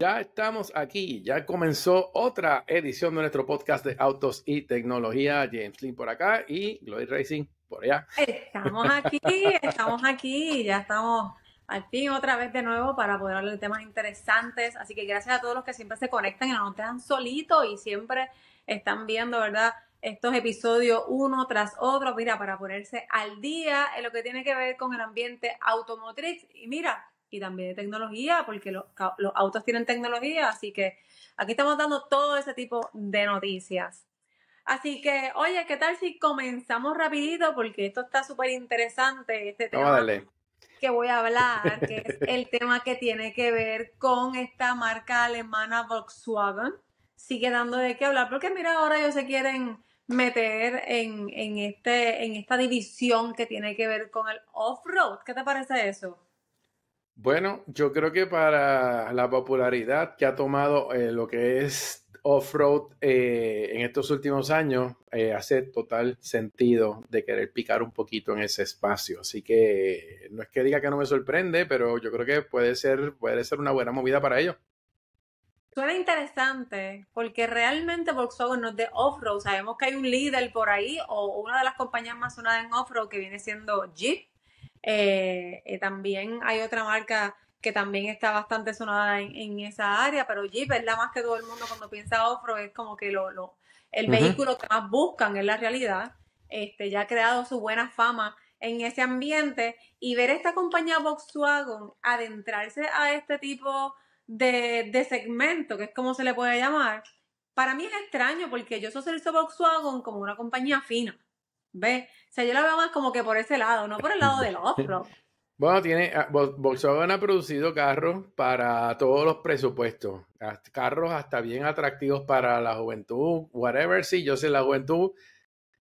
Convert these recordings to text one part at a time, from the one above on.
Ya estamos aquí, ya comenzó otra edición de nuestro podcast de autos y tecnología. James Lynn por acá y Glory Racing por allá. Estamos aquí, estamos aquí, ya estamos al fin otra vez de nuevo para poder hablar de temas interesantes. Así que gracias a todos los que siempre se conectan y no nos dejan solitos y siempre están viendo, ¿verdad? Estos episodios uno tras otro, mira, para ponerse al día en lo que tiene que ver con el ambiente automotriz. Y mira, y también de tecnología, porque los, autos tienen tecnología, así que aquí estamos dando todo ese tipo de noticias. Así que, oye, ¿qué tal si comenzamos rapidito? Porque esto está súper interesante, este tema que voy a hablar, que es el tema que tiene que ver con esta marca alemana Volkswagen. Sigue dando de qué hablar, porque mira, ahora ellos se quieren meter en, en este, en esta división que tiene que ver con el off-road. ¿Qué te parece eso? Bueno, yo creo que para la popularidad que ha tomado eh, lo que es off-road eh, en estos últimos años, eh, hace total sentido de querer picar un poquito en ese espacio. Así que no es que diga que no me sorprende, pero yo creo que puede ser, puede ser una buena movida para ellos. Suena interesante, porque realmente Volkswagen no es de off-road. Sabemos que hay un líder por ahí o una de las compañías más sonadas en off-road que viene siendo Jeep eh, eh, también hay otra marca que también está bastante sonada en, esa área, pero Jeep es la más que todo el mundo cuando piensa off es como que el vehículo que más buscan en la realidad. Este, ya ha creado su buena fama en ese ambiente y ver esta compañía Volkswagen adentrarse a este tipo de, segmento, que es como se le puede llamar, para mí es extraño porque yo socializo Volkswagen como una compañía fina, ¿ves? O sea, yo la veo más como que por ese lado, no por el lado del otro. Bueno, tiene, ah, Volkswagen ha producido carros para todos los presupuestos, carros hasta bien atractivos para la juventud, whatever, sí, yo sé la juventud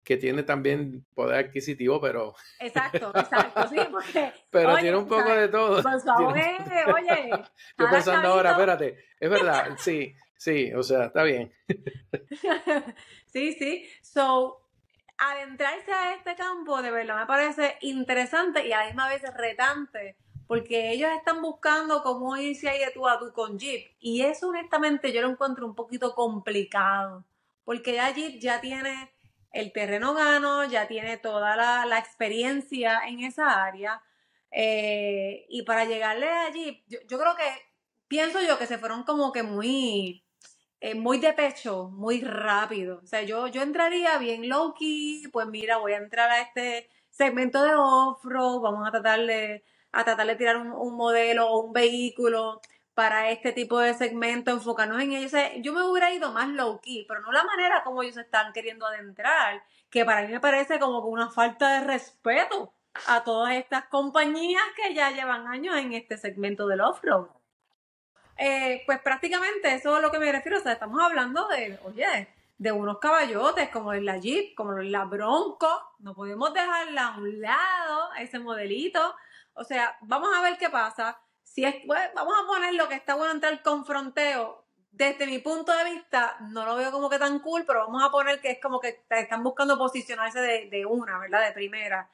que tiene también poder adquisitivo, pero... Exacto, exacto, sí, porque... pero tiene un poco de todo. Volkswagen, oye... pensando ahora, espérate, es verdad, sí, sí, o sea, está bien. sí, sí, so, adentrarse a este campo de verdad me parece interesante y a la misma vez retante, porque ellos están buscando cómo irse ahí de tú a tú con Jeep. Y eso honestamente yo lo encuentro un poquito complicado, porque allí Jeep ya tiene el terreno gano, ya tiene toda la, experiencia en esa área. Eh, y para llegarle a Jeep, yo creo que, pienso yo que se fueron como que muy eh, muy de pecho, muy rápido. O sea, yo, yo entraría bien low-key, pues mira, voy a entrar a este segmento de off-road, vamos a tratar de, a tratar tirar un, modelo o un vehículo para este tipo de segmento, enfocarnos en ellos. yo me hubiera ido más low-key, pero no la manera como ellos están queriendo adentrar, que para mí me parece como una falta de respeto a todas estas compañías que ya llevan años en este segmento del off-road. Eh, pues prácticamente eso es lo que me refiero. O sea, estamos hablando de, oye, de unos caballotes como la Jeep, como la Bronco. No podemos dejarla a un lado, ese modelito. O sea, vamos a ver qué pasa. Si es, pues, vamos a poner lo que está bueno el confronteo desde mi punto de vista, no lo veo como que tan cool, pero vamos a poner que es como que están buscando posicionarse de, una, ¿verdad? De primera.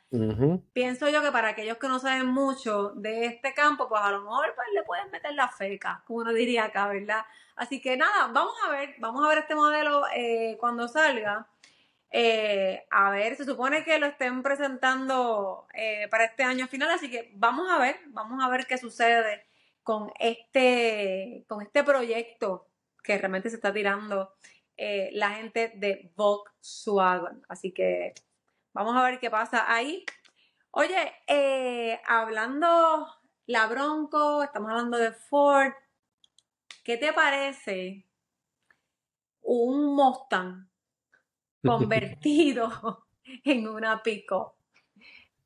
Pienso yo que para aquellos que no saben mucho de este campo, pues a lo mejor pues, le pueden meter la feca, como uno diría acá, ¿verdad? Así que nada, vamos a ver, vamos a ver este modelo eh, cuando salga. Eh, a ver, se supone que lo estén presentando eh, para este año final, así que vamos a ver, vamos a ver qué sucede con este, con este proyecto que realmente se está tirando eh, la gente de Volkswagen. Así que vamos a ver qué pasa ahí. Oye, eh, hablando la Bronco, estamos hablando de Ford. ¿Qué te parece un Mustang convertido en una pico?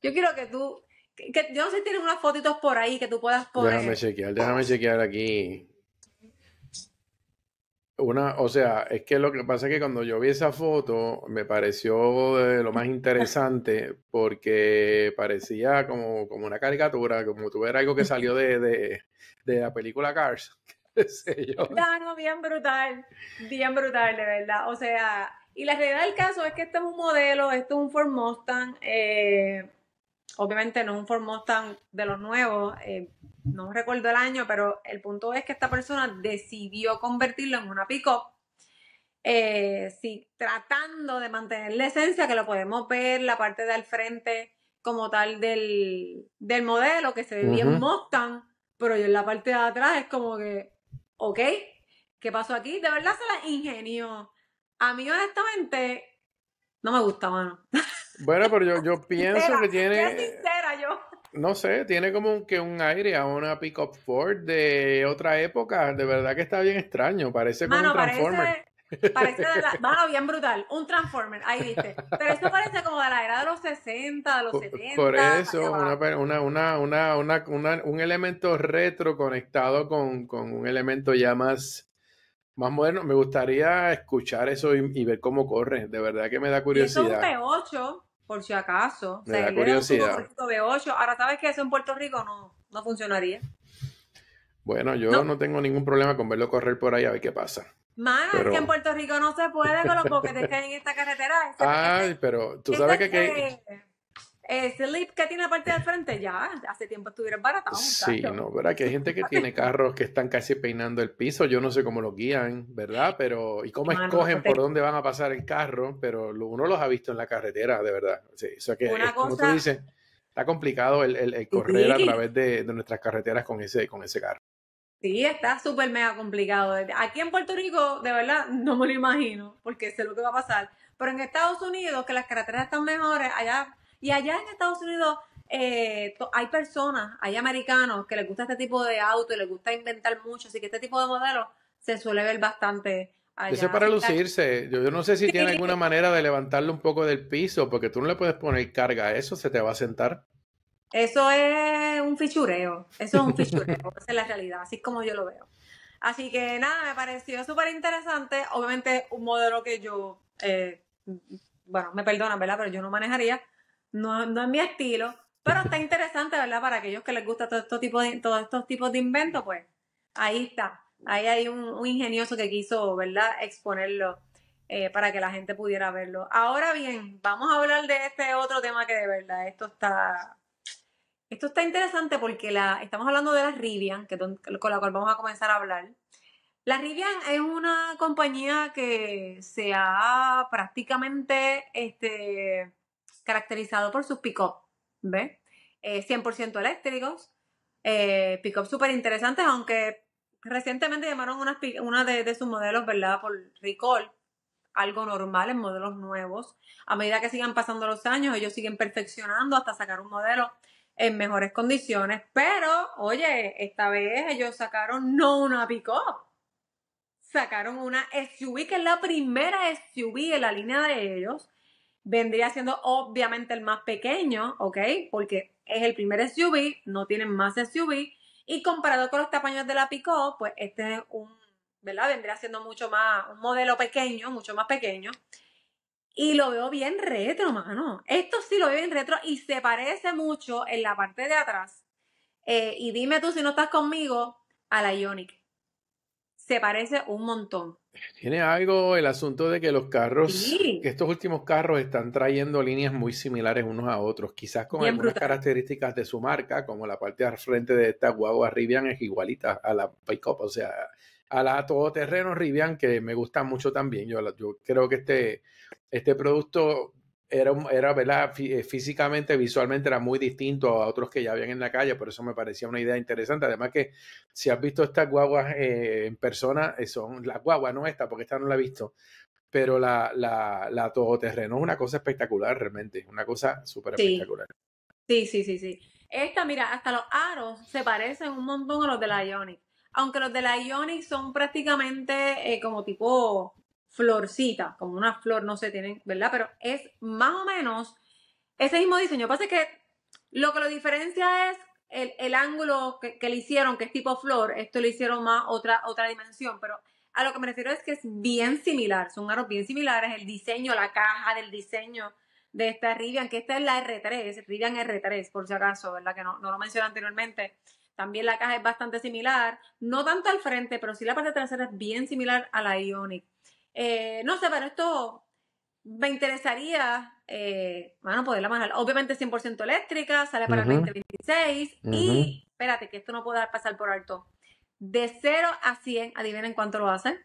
Yo quiero que tú, yo no sé si tienes unas fotitos por ahí que tú puedas poner. Déjame chequear, déjame chequear aquí una, o sea, es que lo que pasa es que cuando yo vi esa foto me pareció de lo más interesante porque parecía como, una caricatura, como tuviera algo que salió de, la película Cars. bien brutal, bien brutal, de verdad. O sea, y la realidad del caso es que este es un modelo, este es un Ford Mustang, eh, obviamente no es un Ford Mustang de los nuevos, eh, no recuerdo el año, pero el punto es que esta persona decidió convertirlo en una pick-up, eh, tratando de mantener la esencia, que lo podemos ver, la parte del frente como tal del, modelo, que se ve bien Mustang, pero yo en la parte de atrás es como que, ok, ¿qué pasó aquí? De verdad se la ingenio. A mí honestamente no me gusta, mano. Bueno, pero yo, yo pienso que tiene. sincera yo. No sé, tiene como un, que un aire a una pickup Ford de otra época. De verdad que está bien extraño. Parece como un Transformer. Parece... de la, mano bien brutal, un Transformer, ahí viste. Pero esto parece como de la era de los 60, de los por, 70. Por eso, una, una, una, un elemento retro conectado con, con, un elemento ya más más moderno. Me gustaría escuchar eso y, ver cómo corre. De verdad que me da curiosidad. Y es un P8, por si acaso. Me da curiosidad. Ahora, ¿sabes que eso en Puerto Rico no, no funcionaría? Bueno, yo no. tengo ningún problema con verlo correr por ahí a ver qué pasa. Más, que en Puerto Rico no se puede con los boquetes que hay en esta carretera. Ay, pero tú sabes que eh, lip que tiene la parte del frente ya, hace tiempo estuvieron baratados. Sí, no, ¿verdad? Que hay gente que tiene carros que están casi peinando el piso, yo no sé cómo lo guían, ¿verdad? Pero, y cómo escogen por dónde van a pasar el carro, pero uno los ha visto en la carretera, de verdad. Sí, o sea que, eh, como tú dices, está complicado el, correr a través de, nuestras carreteras con ese, con ese carro. Sí, está súper mega complicado. Aquí en Puerto Rico, de verdad, no me lo imagino, porque sé lo que va a pasar. Pero en Estados Unidos, que las carreteras están mejores, allá y allá en Estados Unidos eh, hay personas, hay americanos que les gusta este tipo de auto y les gusta inventar mucho, así que este tipo de modelo se suele ver bastante. Allá. Eso es para lucirse. Yo, no sé si tiene alguna manera de levantarlo un poco del piso, porque tú no le puedes poner carga a eso, se te va a sentar. Eso es un fichureo. Eso es un fichureo. Esa es la realidad. Así como yo lo veo. Así que nada, me pareció súper interesante. Obviamente, un modelo que yo, eh, bueno, me perdonan, ¿verdad? Pero yo no manejaría no, no es mi estilo, pero está interesante, ¿verdad? Para aquellos que les gusta todo, tipo de, todos estos tipos de inventos, pues ahí está. Ahí hay un, ingenioso que quiso, ¿verdad? Exponerlo eh, para que la gente pudiera verlo. Ahora bien, vamos a hablar de este otro tema que de verdad, esto está... Esto está interesante porque la, estamos hablando de la Rivian, que, con la cual vamos a comenzar a hablar. La Rivian es una compañía que se ha prácticamente este, caracterizado por sus pick-up, ¿ves? 100% eh, eléctricos, eh, pick-up súper interesantes, aunque recientemente llamaron una, de, de, sus modelos, ¿verdad? Por recall, algo normal en modelos nuevos. A medida que sigan pasando los años, ellos siguen perfeccionando hasta sacar un modelo en mejores condiciones, pero oye, esta vez ellos sacaron no una pick-up, sacaron una SUV, que es la primera SUV en la línea de ellos, vendría siendo obviamente el más pequeño, ¿ok? Porque es el primer SUV, no tienen más SUV. Y comparado con los tamaños de la Pico, pues este es un, ¿verdad? Vendría siendo mucho más, un modelo pequeño, mucho más pequeño. Y lo veo bien retro, mano. Esto sí lo veo bien retro y se parece mucho en la parte de atrás. Eh, y dime tú si no estás conmigo a la Ionic. Se parece un montón. Tiene algo el asunto de que los carros, que estos últimos carros están trayendo líneas muy similares unos a otros, quizás con algunas características de su marca, como la parte al frente de esta guagua Rivian es igualita a la pickup, o sea, a la todoterreno Rivian que me gusta mucho también. Yo, yo creo que este, este producto era, era ¿verdad? Eh, físicamente, visualmente era muy distinto a otros que ya habían en la calle, por eso me parecía una idea interesante. Además que si has visto estas guaguas eh, en persona, eh, son las guaguas, no esta, porque esta no la he visto, pero la, la, todoterreno es una cosa espectacular realmente, una cosa súper espectacular. Sí, sí, sí, sí. Esta, mira, hasta los aros se parecen un montón a los de la Ionic, aunque los de la Ionic son prácticamente como tipo florcita, como una flor, no sé, tienen, ¿verdad? Pero es más o menos ese mismo diseño. pasa es que lo que lo diferencia es el, ángulo que, le hicieron, que es tipo flor. Esto le hicieron más otra, otra dimensión, pero a lo que me refiero es que es bien similar. Son aros bien similares. El diseño, la caja del diseño de esta Rivian, que esta es la R3, Rivian R3, por si acaso, ¿verdad? Que no, no lo mencioné anteriormente. También la caja es bastante similar, no tanto al frente, pero sí la parte trasera es bien similar a la Ionic. Eh, no sé, pero esto me interesaría, eh, bueno, poderla manejar. Obviamente 100% eléctrica, sale para el 2026 y espérate, que esto no puedo pasar por alto. De 0 a 100, adivinen cuánto lo hacen.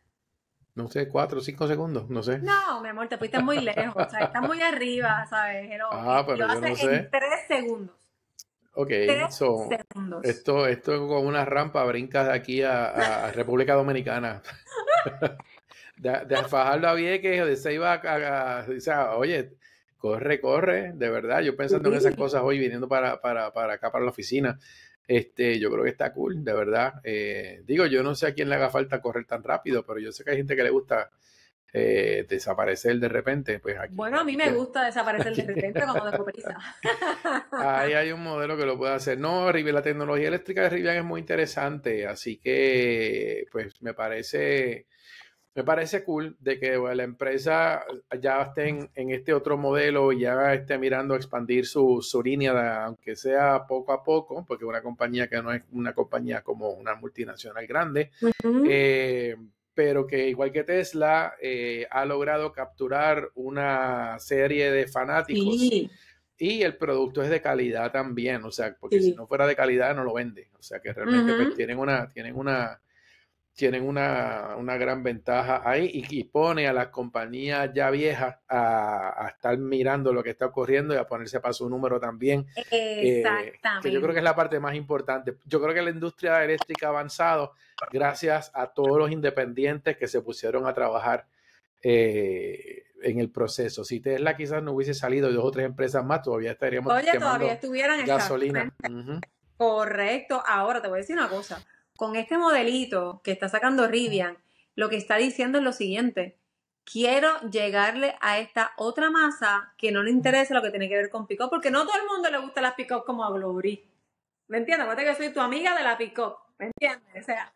No sé, 4 o 5 segundos, no sé. No, mi amor, te fuiste muy lejos, o sea, está muy arriba, ¿sabes? Pero, ah, pero lo yo no sé. en 3 segundos. Ok, so, esto, esto como una rampa brincas de aquí a, a República Dominicana. de, de Fajardo a Vieques o de Seiba a, o sea, ah, oye, corre, corre, de verdad, yo pensando en esas cosas hoy viniendo para, para, para acá, para la oficina, este, yo creo que está cool, de verdad. Eh, digo, yo no sé a quién le haga falta correr tan rápido, pero yo sé que hay gente que le gusta eh, desaparecer de repente. Pues bueno, a mí me gusta desaparecer de repente cuando tengo prisa. Ahí hay un modelo que lo puede hacer. No, la tecnología eléctrica de Rivian es muy interesante, así que pues me parece me parece cool de que la empresa ya esté en, este otro modelo y ya esté mirando a expandir su, su línea, aunque sea poco a poco, porque es una compañía que no es una compañía como una multinacional grande, eh, pero que igual que Tesla eh, ha logrado capturar una serie de fanáticos. Y el producto es de calidad también, o sea, porque si no fuera de calidad no lo vende. O sea, que realmente pues, tienen una, tienen una, tienen una, gran ventaja ahí y, pone a las compañías ya viejas a, estar mirando lo que está ocurriendo y a ponerse para su número también. Exactamente. Eh, yo creo que es la parte más importante. Yo creo que la industria eléctrica ha avanzado gracias a todos los independientes que se pusieron a trabajar eh, en el proceso. Si Tesla quizás no hubiese salido y dos o tres empresas más, todavía estaríamos Oye, todavía estuvieran gasolina. Correcto. Ahora te voy a decir una cosa con este modelito que está sacando Rivian, lo que está diciendo es lo siguiente. Quiero llegarle a esta otra masa que no le interesa lo que tiene que ver con pick porque no todo el mundo le gusta las pick como a Glory. ¿Me entiendes? Acuérdate que soy tu amiga de la pick ¿Me entiendes? O sea.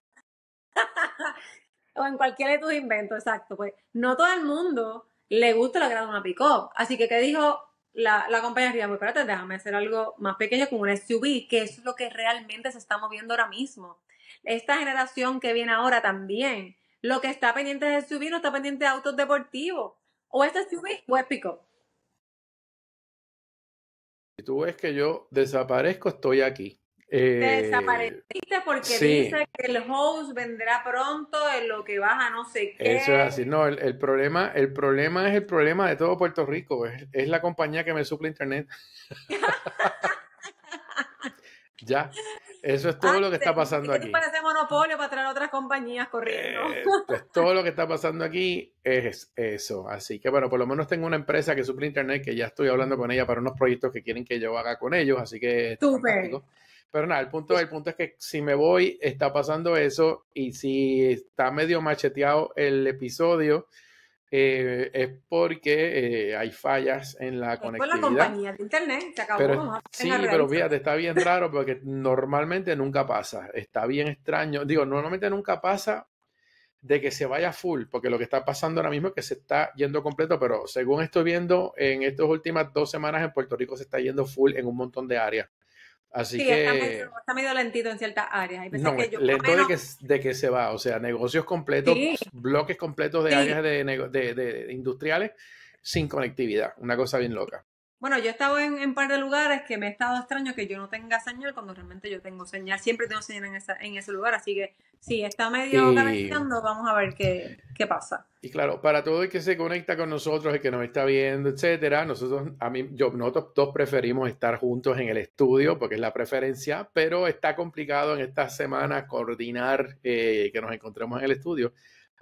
o en cualquiera de tus inventos, exacto. Pues no todo el mundo le gusta la gran una pick Así que, ¿qué dijo la, la compañía? Pues espérate, déjame hacer algo más pequeño como un SUV, que es lo que realmente se está moviendo ahora mismo esta generación que viene ahora también, lo que está pendiente de SUV no está pendiente de autos deportivos. O este es SUV o es pico. Si tú ves que yo desaparezco, estoy aquí. Eh, Desapareciste porque dices dice que el host vendrá pronto en lo que baja no sé qué. Eso es así. No, el, problema, el problema es el problema de todo Puerto Rico. Es, es la compañía que me suple internet. ya. Eso es todo lo que está pasando aquí. Parece monopolio para traer otras compañías corriendo. todo lo que está pasando aquí es eso. Así que bueno, por lo menos tengo una empresa que suple internet que ya estoy hablando con ella para unos proyectos que quieren que yo haga con ellos. Así que. Pero nada, el punto es que si me voy, está pasando eso. Y si está medio macheteado el episodio, eh, es porque eh, hay fallas en la conectividad. la compañía de internet, se acabó. sí, pero fíjate, está bien raro porque normalmente nunca pasa. Está bien extraño. Digo, normalmente nunca pasa de que se vaya full, porque lo que está pasando ahora mismo es que se está yendo completo, pero según estoy viendo, en estas últimas dos semanas en Puerto Rico se está yendo full en un montón de áreas. Así que. Está medio, lentito en ciertas áreas. no, lento de, que, se va. O sea, negocios completos, bloques completos de áreas de, de, industriales sin conectividad. Una cosa bien loca. Bueno, yo he estado en un par de lugares que me ha estado extraño que yo no tenga señal cuando realmente yo tengo señal. Siempre tengo señal en, esa, en ese lugar, así que si está medio calentando, vamos a ver qué, qué, pasa. Y claro, para todo el que se conecta con nosotros, el que nos está viendo, etcétera, nosotros, a mí, yo, nosotros dos preferimos estar juntos en el estudio porque es la preferencia, pero está complicado en esta semana coordinar eh, que nos encontremos en el estudio.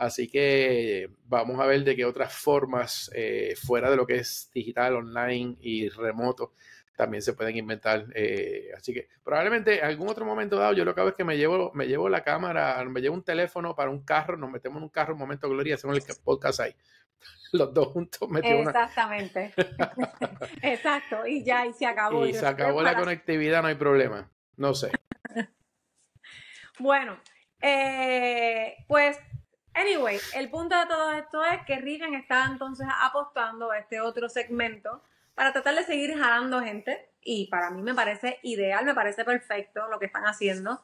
Así que vamos a ver de qué otras formas, eh, fuera de lo que es digital, online y remoto, también se pueden inventar. Eh, así que probablemente en algún otro momento dado, yo lo que hago es que me llevo, me llevo la cámara, me llevo un teléfono para un carro, nos metemos en un carro un momento gloria, hacemos el podcast ahí. Los dos juntos metemos. Exactamente. Exacto. Y ya, y se acabó. Y, se acabó la conectividad, no hay problema. No sé. bueno, eh, pues Anyway, el punto de todo esto es que Rigan está entonces apostando a este otro segmento para tratar de seguir jalando gente. Y para mí me parece ideal, me parece perfecto lo que están haciendo.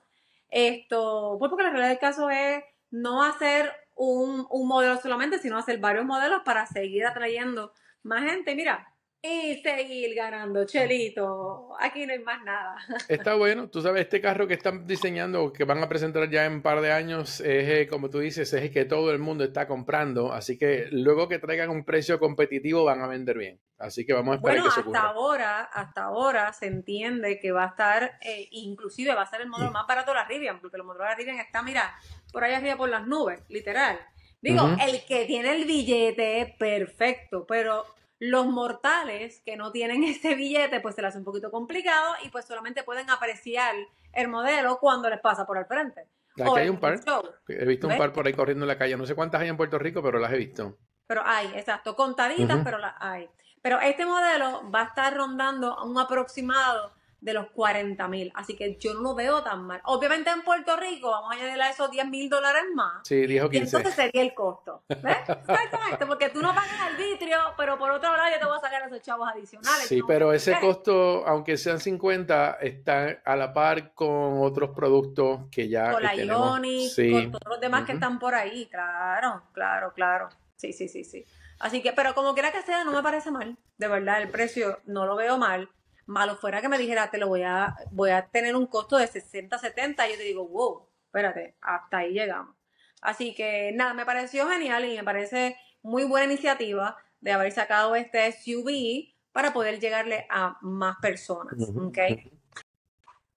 Esto, pues porque la realidad del caso es no hacer un, un modelo solamente, sino hacer varios modelos para seguir atrayendo más gente. Mira, y seguir ganando, Chelito. Aquí no hay más nada. Está bueno. Tú sabes, este carro que están diseñando, que van a presentar ya en un par de años, es, eh, como tú dices, es el que todo el mundo está comprando. Así que luego que traigan un precio competitivo, van a vender bien. Así que vamos a esperar bueno, que se ocurra. hasta ahora, hasta ahora se entiende que va a estar, eh, inclusive va a ser el modelo mm. más barato de la Rivian, porque el modelo de la Rivian está, mira, por allá arriba por las nubes, literal. Digo, el que tiene el billete, es perfecto, pero los mortales que no tienen ese billete, pues se les hace un poquito complicado y pues solamente pueden apreciar el modelo cuando les pasa por el frente. Aquí hay un par. He visto un par por ahí corriendo en la calle. No sé cuántas hay en Puerto Rico, pero las he visto. Pero hay, exacto, contaditas, pero las hay. Pero este modelo va a estar rondando a un aproximado de los 40 mil. Así que yo no lo veo tan mal. Obviamente en Puerto Rico vamos a añadir a esos 10 mil dólares más. Sí, 10 Y entonces sería el costo. Exactamente, porque tú no pagas el vitrio pero por otro lado yo te voy a sacar esos chavos adicionales. Sí, pero ese costo, aunque sean 50, está a la par con otros productos que ya. Con la ioni con todos los demás que están por ahí. Claro, claro, claro. Sí, sí, sí, sí. Así que, pero como quiera que sea, no me parece mal. De verdad, el precio no lo veo mal. Malo fuera que me dijera, te lo voy a, voy a tener un costo de 60, 70. Y yo te digo, wow, espérate, hasta ahí llegamos. Así que nada, me pareció genial y me parece muy buena iniciativa de haber sacado este SUV para poder llegarle a más personas.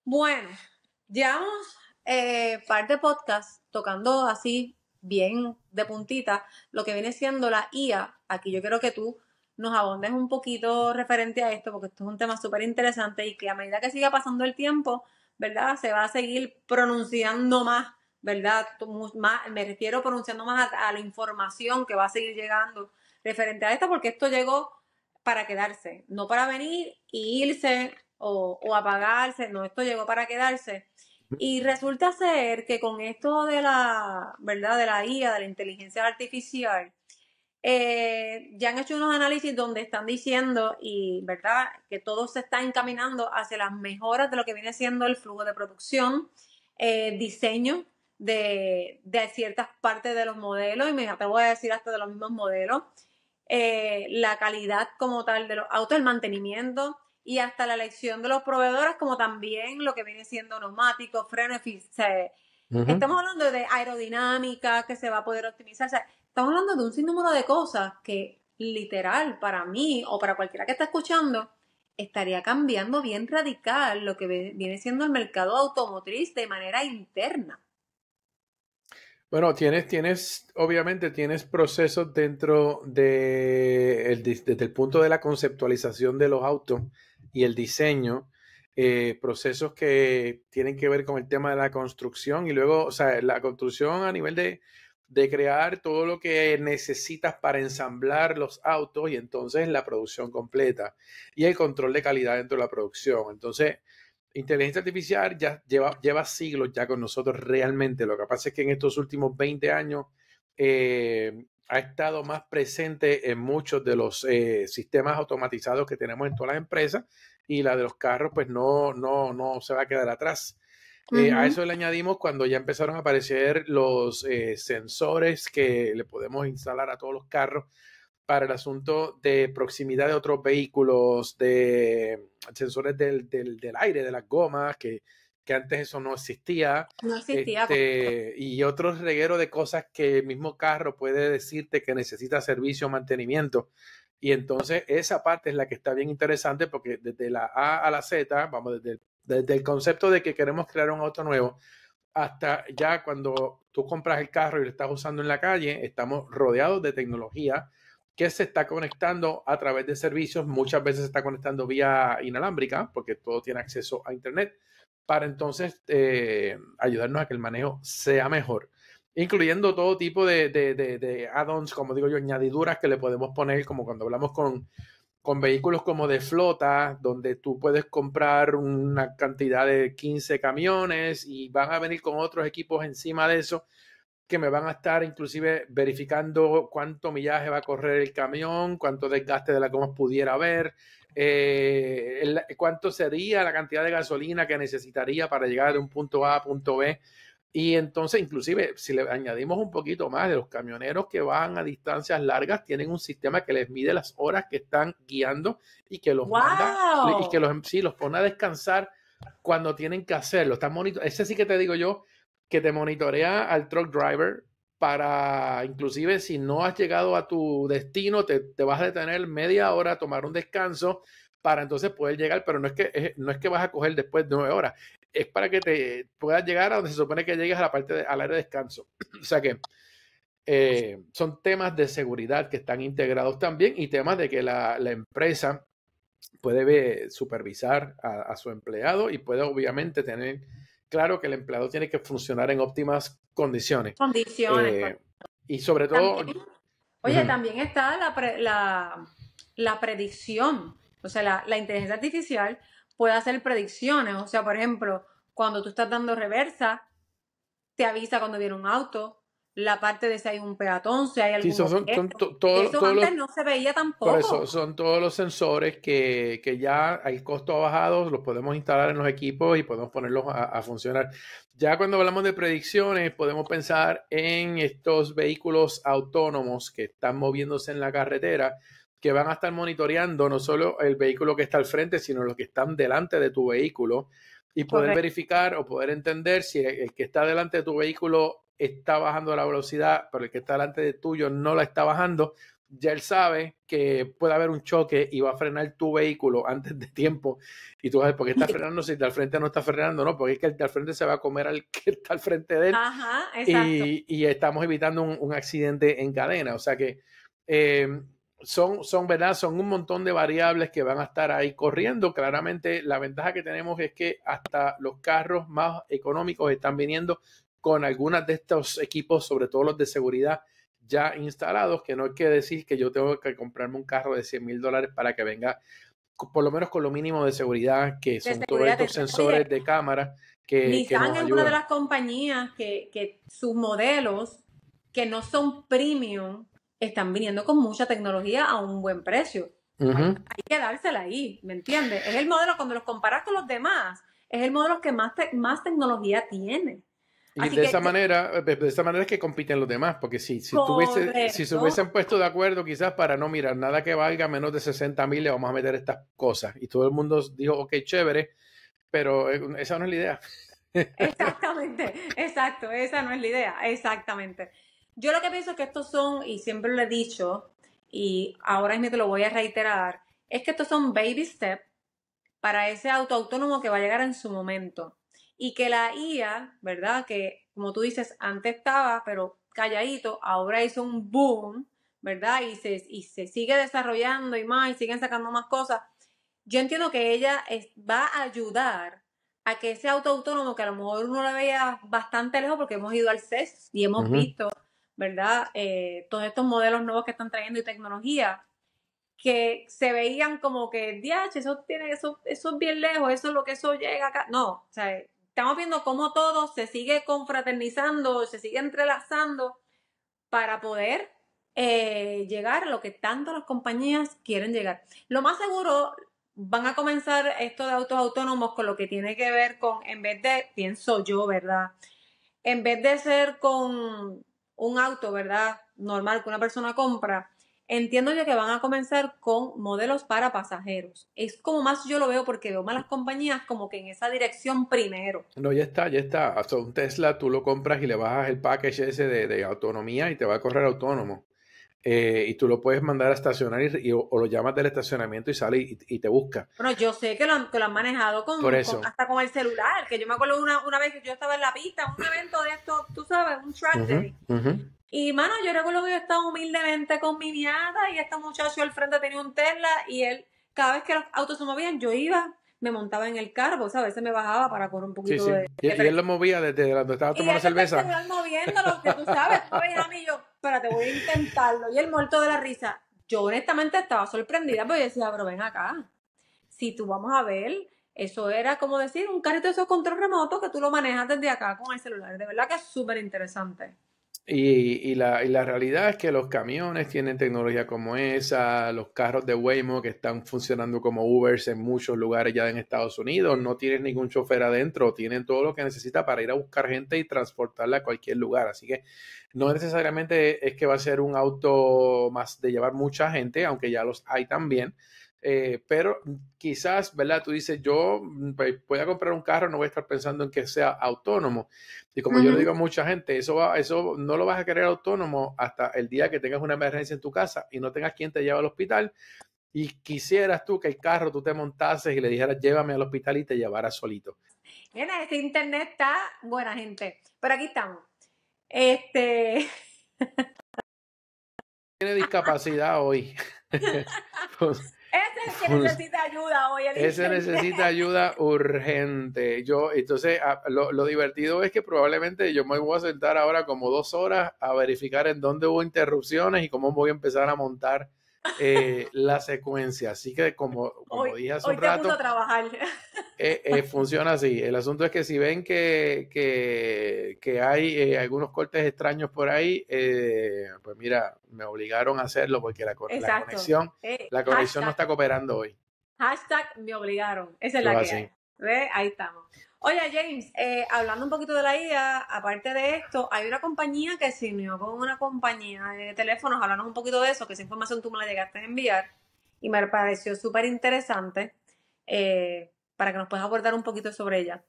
Bueno, llevamos eh, de podcast tocando así bien de puntita lo que viene siendo la IA. Aquí yo creo que tú nos abondes un poquito referente a esto, porque esto es un tema súper interesante y que a medida que siga pasando el tiempo, ¿verdad? Se va a seguir pronunciando más, ¿verdad? me refiero pronunciando más a, la información que va a seguir llegando referente a esto, porque esto llegó para quedarse, no para venir y irse o, o apagarse, no, esto llegó para quedarse. Y resulta ser que con esto de la, ¿verdad? De la IA, de la inteligencia artificial, eh, ya han hecho unos análisis donde están diciendo, y verdad, que todo se está encaminando hacia las mejoras de lo que viene siendo el flujo de producción, eh, diseño de, ciertas partes de los modelos, y me voy a decir hasta de los mismos modelos, eh, la calidad como tal de los autos, el mantenimiento y hasta la elección de los proveedores, como también lo que viene siendo neumáticos, frenos, estamos hablando de aerodinámica que se va a poder optimizar. Estamos hablando de un sinnúmero de cosas que literal para mí o para cualquiera que está escuchando estaría cambiando bien radical lo que viene siendo el mercado automotriz de manera interna. Bueno, tienes, tienes, obviamente tienes procesos dentro de desde el punto de la conceptualización de los autos y el diseño, eh, procesos que tienen que ver con el tema de la construcción y luego, o sea, la construcción a nivel de de crear todo lo que necesitas para ensamblar los autos y entonces la producción completa y el control de calidad dentro de la producción. Entonces, inteligencia artificial ya lleva, lleva siglos ya con nosotros realmente. Lo que pasa es que en estos últimos 20 años eh, ha estado más presente en muchos de los eh, sistemas automatizados que tenemos en todas las empresas y la de los carros pues no, no, no se va a quedar atrás. Eh, a eso le añadimos cuando ya empezaron a aparecer los eh, sensores que le podemos instalar a todos los carros para el asunto de proximidad de otros vehículos, de mm, sensores del, del, del aire, de las gomas, que, que, antes eso no existía. No existía. Este, y otros reguero de cosas que el mismo carro puede decirte que necesita servicio o mantenimiento. Y entonces esa parte es la que está bien interesante porque desde la A a la Z, vamos desde el desde el concepto de que queremos crear un auto nuevo hasta ya cuando tú compras el carro y lo estás usando en la calle, estamos rodeados de tecnología que se está conectando a través de servicios, muchas veces se está conectando vía inalámbrica, porque todo tiene acceso a Internet, para entonces eh, ayudarnos a que el manejo sea mejor, incluyendo todo tipo de, de add-ons, como digo yo, añadiduras que le podemos poner, como cuando hablamos con con vehículos como de flota, donde tú puedes comprar una cantidad de 15 camiones y van a venir con otros equipos encima de eso que me van a estar inclusive verificando cuánto millaje va a correr el camión, cuánto desgaste de la coma pudiera haber, eh, cuánto sería la cantidad de gasolina que necesitaría para llegar de un punto A a punto B y entonces, inclusive, si le añadimos un poquito más de los camioneros que van a distancias largas, tienen un sistema que les mide las horas que están guiando y que los manda, y que los, sí, los pone a descansar cuando tienen que hacerlo. Están Ese sí que te digo yo, que te monitorea al truck driver para, inclusive, si no has llegado a tu destino, te, vas a detener media hora, a tomar un descanso, para entonces poder llegar, pero no es que no es que vas a coger después de nueve horas, es para que te puedas llegar a donde se supone que llegues a la parte al área de descanso. o sea que eh, son temas de seguridad que están integrados también y temas de que la, empresa puede supervisar a, su empleado y puede obviamente tener claro que el empleado tiene que funcionar en óptimas condiciones. Condiciones. Eh, y sobre todo... oye, también está la, la, predicción, o sea, la, la inteligencia artificial puede hacer predicciones. O sea, por ejemplo, cuando tú estás dando reversa, te avisa cuando viene un auto, la parte de si hay un peatón, si hay algún... Sí, son, eso antes no se veía tampoco. Por eso, son todos los sensores que, que ya hay costos bajados, los podemos instalar en los equipos y podemos ponerlos a, funcionar. Ya cuando hablamos de predicciones, podemos pensar en estos vehículos autónomos que están moviéndose en la carretera, que van a estar monitoreando no solo el vehículo que está al frente, sino los que están delante de tu vehículo y poder verificar o poder entender si el que está delante de tu vehículo está bajando la velocidad, pero el que está delante de tuyo no la está bajando, ya él sabe que puede haber un choque y va a frenar tu vehículo antes de tiempo. Y tú vas a decir, ¿por qué está frenando si el de al frente no está frenando? No, porque es que el de al frente se va a comer al que está al frente de él. Y, estamos evitando un, accidente en cadena. O sea que eh, son, son, ¿verdad? Son un montón de variables que van a estar ahí corriendo. Claramente, la ventaja que tenemos es que hasta los carros más económicos están viniendo con algunos de estos equipos, sobre todo los de seguridad, ya instalados, que no hay que decir que yo tengo que comprarme un carro de 100 mil dólares para que venga, por lo menos con lo mínimo de seguridad, que son todos estos sensores de cámara. Que, Nissan es una de las compañías que, que sus modelos que no son premium están viniendo con mucha tecnología a un buen precio. Hay que dársela ahí, ¿me entiendes? Es el modelo, cuando los comparas con los demás, es el modelo que más, más tecnología tiene. Y de esa manera, eh, de esa manera es que compiten los demás, porque si, si, si se hubiesen puesto de acuerdo quizás para no mirar nada que valga menos de 60 mil, le vamos a meter estas cosas. Y todo el mundo dijo, ok, chévere, pero eh, esa no es la idea. Exactamente, exacto, esa no es la idea, exactamente. Yo lo que pienso es que estos son, y siempre lo he dicho, y ahora mismo te lo voy a reiterar, es que estos son baby steps para ese auto autónomo que va a llegar en su momento. Y que la IA, ¿verdad? Que como tú dices, antes estaba, pero calladito, ahora hizo un boom, ¿verdad? Y se, y se sigue desarrollando y más, y siguen sacando más cosas. Yo entiendo que ella va a ayudar a que ese auto autónomo, que a lo mejor uno lo veía bastante lejos porque hemos ido al CES y hemos visto ¿verdad? Eh, todos estos modelos nuevos que están trayendo y tecnología que se veían como que, diache, eso tiene, eso, eso es bien lejos, eso es lo que eso llega acá. No, estamos viendo cómo todo se sigue confraternizando, se sigue entrelazando para poder eh, llegar a lo que tanto las compañías quieren llegar. Lo más seguro, van a comenzar esto de autos autónomos con lo que tiene que ver con, en vez de, pienso yo, ¿verdad? En vez de ser con un auto, ¿verdad? Normal que una persona compra, entiendo yo que van a comenzar con modelos para pasajeros. Es como más yo lo veo porque veo más las compañías como que en esa dirección primero. No, ya está, ya está. O un Tesla tú lo compras y le bajas el package ese de, de autonomía y te va a correr autónomo. Eh, y tú lo puedes mandar a estacionar y, o, lo llamas del estacionamiento y sale y, te busca. Bueno, yo sé que lo, han, manejado con, hasta con el celular, que yo me acuerdo una, vez que yo estaba en la pista, un evento de esto, tú sabes, un track day Y mano, yo recuerdo que yo estaba humildemente con mi viada y este muchacho al frente tenía un Tesla y él, cada vez que los autos se movían, yo iba me montaba en el carro, o sea, a veces me bajaba para correr un poquito de, Y, él lo movía desde donde estaba tomando y cerveza. Y moviéndolo, que tú sabes, pero te yo, voy a intentarlo. Y el muerto de la risa. Yo honestamente estaba sorprendida porque decía, pero ven acá, si tú vamos a ver, eso era como decir un carrito de esos control remoto que tú lo manejas desde acá con el celular. De verdad que es súper interesante. Y, la, y, la, realidad es que los camiones tienen tecnología como esa, los carros de Waymo que están funcionando como Ubers en muchos lugares ya en Estados Unidos, no tienen ningún chofer adentro, tienen todo lo que necesita para ir a buscar gente y transportarla a cualquier lugar. Así que no necesariamente es que va a ser un auto más de llevar mucha gente, aunque ya los hay también, eh, pero quizás, ¿verdad? Tú dices, yo mm, pues, voy a comprar un carro, no voy a estar pensando en que sea autónomo. Y como yo le digo a mucha gente, eso, va, eso no lo vas a querer autónomo hasta el día que tengas una emergencia en tu casa y no tengas quien te lleve al hospital. Y quisieras tú que el carro tú te montases y le dijeras, llévame al hospital y te llevara solito. Mira, este internet está buena, gente. Pero aquí estamos. Este. Tiene discapacidad hoy. pues, ese es que necesita ayuda hoy. ese necesita ayuda urgente. Yo, entonces, ah, lo, lo, divertido es que probablemente yo me voy a sentar ahora como dos horas a verificar en dónde hubo interrupciones y cómo voy a empezar a montar eh, la secuencia. Así que como, como dije hace un rato, trabajar. Eh, eh, funciona así. El asunto es que si ven que, que, que hay eh, algunos cortes extraños por ahí, pues mira, me obligaron a hacerlo porque la, conexión, la conexión no está cooperando hoy. Hashtag me obligaron. Esa es la que ¿Ve? Ahí estamos. Oye, James, eh, hablando un poquito de la IA, aparte de esto, hay una compañía que se unió con una compañía de teléfonos, háblanos un poquito de eso, que esa información tú me la llegaste a enviar y me pareció súper interesante eh, para que nos puedas abordar un poquito sobre ella.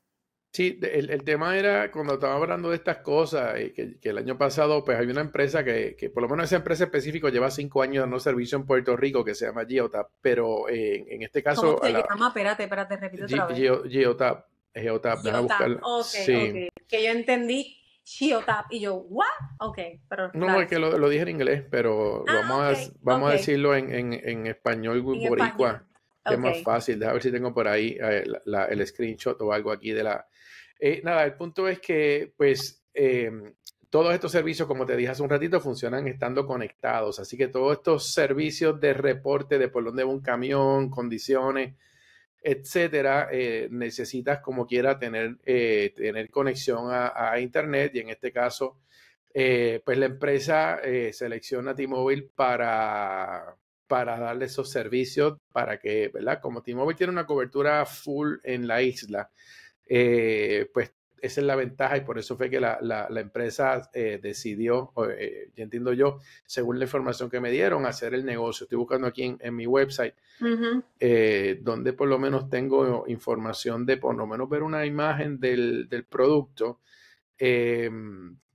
Sí, el, tema era cuando estaba hablando de estas cosas, eh, que, el año pasado, pues hay una empresa que, que, por lo menos esa empresa específica lleva cinco años dando servicio en Puerto Rico que se llama Geotap, pero en, este caso. ¿Cómo te llama? espérate, espérate, repito otra Geotap Geotap, déjame buscarla. Okay, sí. Que yo entendí Geotap y yo, ¿what? Ok, pero. No, es que lo, dije en inglés, pero ah, vamos, a, vamos a decirlo en, en, español boricua. Que es más fácil. Déjame ver si tengo por ahí eh, el screenshot o algo aquí de la. Eh, nada, el punto es que, pues, eh, todos estos servicios, como te dije hace un ratito, funcionan estando conectados. Así que todos estos servicios de reporte de por dónde va un camión, condiciones, etcétera, eh, necesitas como quiera tener, eh, tener conexión a, Internet y en este caso, eh, pues la empresa selecciona T-Mobile para, para darle esos servicios para que, ¿verdad? Como T-Mobile tiene una cobertura full en la isla, pues esa es la ventaja y por eso fue que la, empresa eh, decidió, yo eh, entiendo yo, según la información que me dieron, hacer el negocio. Estoy buscando aquí en, mi website, eh, donde por lo menos tengo información de por lo menos ver una imagen del, producto,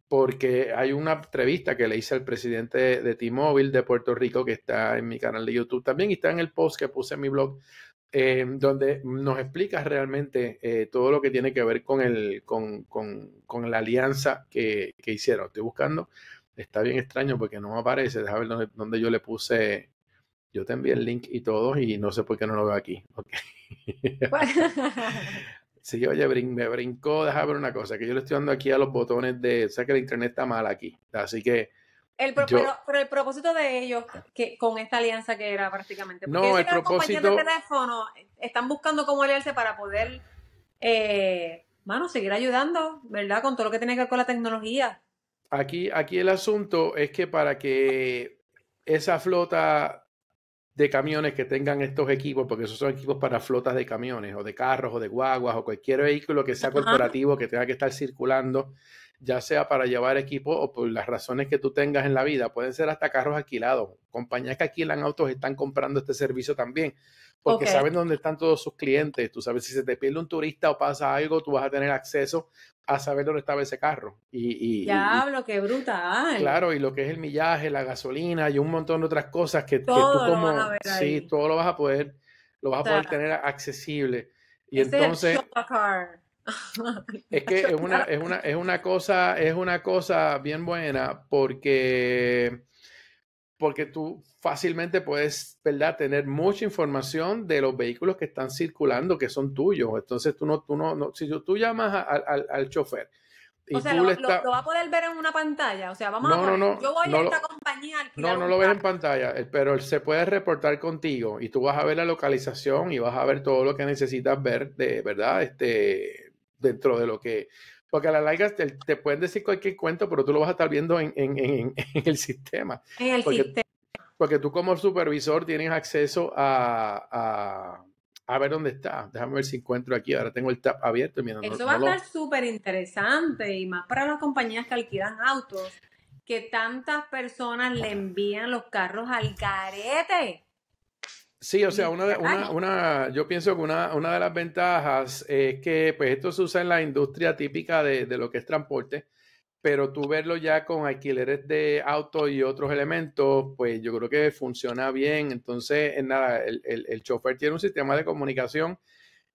porque hay una entrevista que le hice al presidente de, de T-Mobile de Puerto Rico que está en mi canal de YouTube también y está en el post que puse en mi blog Em, donde nos explicas realmente eh, todo lo que tiene que ver con, el, con, con, la alianza que, que, hicieron. Estoy buscando, está bien extraño porque no aparece, déjame ver dónde, yo le puse, yo te envié el link y todo y no sé por qué no lo veo aquí. Okay. sí, oye, me brincó, déjame ver una cosa, que yo le estoy dando aquí a los botones de, o que el internet está mal aquí, así que... El pero, el propósito de ellos que con esta alianza que era prácticamente. Porque no, el propósito. de teléfono están buscando cómo aliarse para poder, eh, mano, seguir ayudando, ¿verdad? Con todo lo que tiene que ver con la tecnología. Aquí, aquí el asunto es que para que esa flota de camiones que tengan estos equipos, porque esos son equipos para flotas de camiones o de carros o de guaguas o cualquier vehículo que sea corporativo que tenga que estar circulando ya sea para llevar equipo o por las razones que tú tengas en la vida. Pueden ser hasta carros alquilados. Compañías que alquilan autos están comprando este servicio también, porque saben dónde están todos sus clientes. Tú sabes si se te pierde un turista o pasa algo, tú vas a tener acceso a saber dónde estaba ese carro. Y, ya hablo, qué brutal. Claro, y lo que es el millaje, la gasolina y un montón de otras cosas que, todo tú como... sí, todo lo vas a poder, lo vas a poder tener accesible. Y entonces... es que es una, es una, es una cosa, es una cosa bien buena porque, porque tú fácilmente puedes, ¿verdad?, tener mucha información de los vehículos que están circulando, que son tuyos. Entonces tú no, tú no, si tú llamas al, al chofer, o sea, lo, va a poder ver en una pantalla. O sea, vamos no, a no, no, yo voy a esta compañía al No, no lo ves en pantalla, eh, pero se puede reportar contigo y tú vas a ver la localización y vas a ver todo lo que necesitas ver de verdad, este dentro de lo que... Porque a la larga te, pueden decir cualquier cuento, pero tú lo vas a estar viendo en, el sistema. En el porque, sistema. Porque tú como supervisor tienes acceso a, a ver dónde está. Déjame ver si encuentro aquí. Ahora tengo el tab abierto. Eso va a estar súper interesante y más para las compañías que alquilan autos, que tantas personas le envían los carros al carete. Sí, o sea, una, una, ah, una, yo pienso que una, de las ventajas es que pues esto se usa en la industria típica de, lo que es transporte, pero tú verlo ya con alquileres de auto y otros elementos, pues yo creo que funciona bien. Entonces, nada, el, el, chofer tiene un sistema de comunicación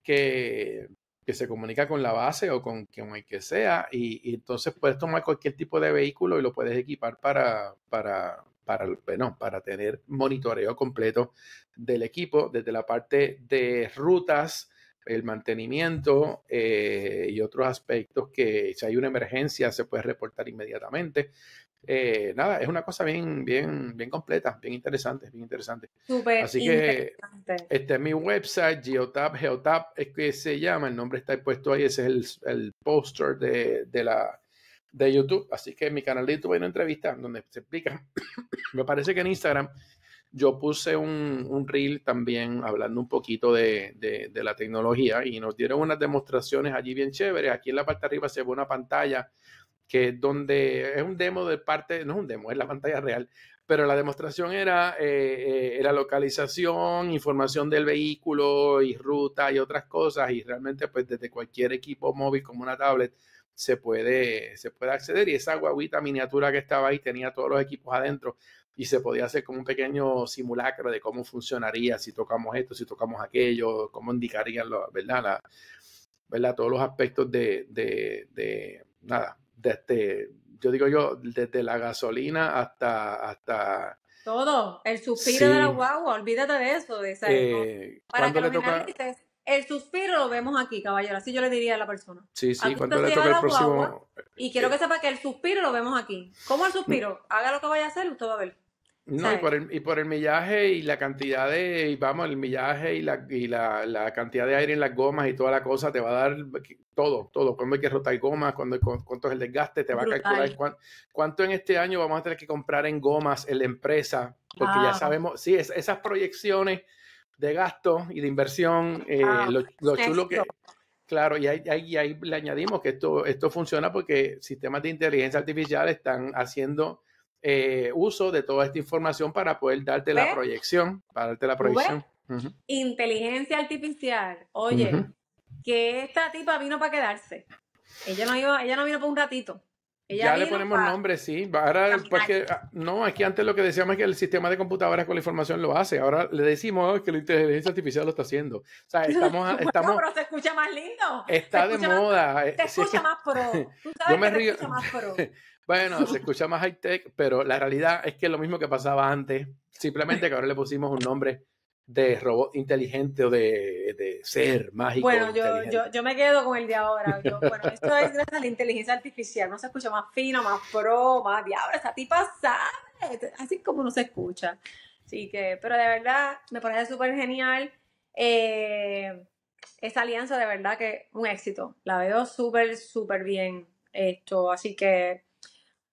que, se comunica con la base o con, quien que sea, y, y, entonces puedes tomar cualquier tipo de vehículo y lo puedes equipar para, para, para, bueno, para tener monitoreo completo del equipo desde la parte de rutas, el mantenimiento eh, y otros aspectos que si hay una emergencia se puede reportar inmediatamente. Eh, nada, es una cosa bien, bien, bien completa, bien interesante, bien interesante. Así que este es mi website, Geotab, Geotab es que se llama, el nombre está puesto ahí, ese es el, el póster de, de, la, de YouTube. Así que en mi canal de YouTube hay una entrevista donde se explica. Me parece que en Instagram yo puse un, un reel también hablando un poquito de, de, la tecnología y nos dieron unas demostraciones allí bien chéveres. Aquí en la parte arriba se ve una pantalla que es donde es un demo de parte, no es un demo, es la pantalla real, pero la demostración era, la eh, eh, era localización, información del vehículo y ruta y otras cosas y realmente pues desde cualquier equipo móvil como una tablet se puede, se puede acceder. Y esa guaguita miniatura que estaba ahí tenía todos los equipos adentro y se podía hacer como un pequeño simulacro de cómo funcionaría si tocamos esto, si tocamos aquello, cómo indicarían, los, ¿verdad? La, ¿verdad? Todos los aspectos de, de nada, desde, este, yo digo yo, desde la gasolina hasta, hasta todo, el suspiro de la guagua, olvídate de eso, de esa, eh, para le el suspiro lo vemos aquí, caballero. Así yo le diría a la persona. Sí, sí, ¿Cuánto le toca el próximo. y quiero eh, que sepa que el suspiro lo vemos aquí. ¿Cómo el suspiro? Mm. Haga lo que vaya a hacer, usted va a ver. No, y por, el, millaje y la cantidad de, vamos, el millaje y, la, cantidad de aire en las gomas y toda la cosa, te va a dar todo, todo. Cuando hay que rotar gomas, cuando, cuánto es el desgaste, te va a calcular cuánto, en este año vamos a tener que comprar en gomas en la empresa, porque ya sabemos, sí, esas proyecciones de gasto y de inversión. Eh, ah, lo, chulo que. Claro, y ahí, le añadimos que esto, esto funciona porque sistemas de inteligencia artificial están haciendo eh, uso de toda esta información para poder darte la proyección, para darte la proyección. Inteligencia artificial, oye, que esta tipa vino para quedarse. Ella no, iba, ella no vino por un ratito ya le ponemos nombre, sí. Ahora, porque, pues ah, no, aquí antes lo que decíamos es que el sistema de computadoras con la información lo hace. Ahora le decimos que la inteligencia artificial lo está haciendo. O sea, estamos. pero se escucha más lindo. Está de moda. te escucha más pro. yo me río. bueno, se escucha más high tech, pero la realidad es que es lo mismo que pasaba antes. Simplemente que ahora le pusimos un nombre de robot inteligente o de, ser mágico. Bueno, yo, me quedo con el de ahora. bueno, esto es gracias a la inteligencia artificial. No se escucha más fino, más pro, más diablo. está tipa sabe. Así como no se escucha. Así que, pero de verdad, me parece súper genial. Esta eh, esa alianza, de verdad que un éxito. La veo súper, súper bien esto. Así que,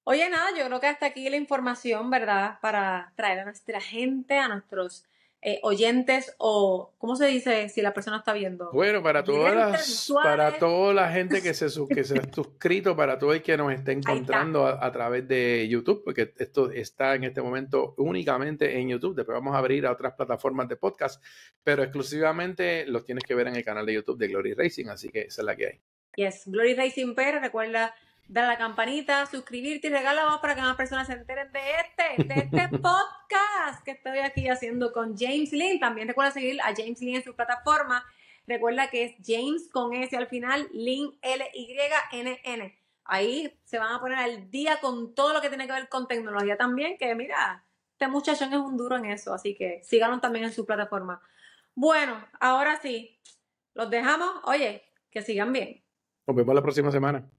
oye, nada, yo creo que hasta aquí la información, ¿verdad? Para traer a nuestra gente, a nuestros eh, oyentes o, ¿cómo se dice si la persona está viendo? Bueno, para todas para toda la gente que se, que se ha suscrito, para todo el que nos esté encontrando a, través de YouTube, porque esto está en este momento únicamente en YouTube, después vamos a abrir a otras plataformas de podcast, pero exclusivamente los tienes que ver en el canal de YouTube de Glory Racing, así que esa es la que hay. Yes, Glory Racing, pero recuerda Dar la campanita, suscribirte y regala para que más personas se enteren de este, de este podcast que estoy aquí haciendo con James Lin. También recuerda seguir a James Lin en su plataforma. Recuerda que es James con S al final, Lynn L-Y-N-N. Ahí se van a poner al día con todo lo que tiene que ver con tecnología también, que mira, este muchachón es un duro en eso, así que síganos también en su plataforma. Bueno, ahora sí, los dejamos. Oye, que sigan bien. Nos vemos la próxima semana.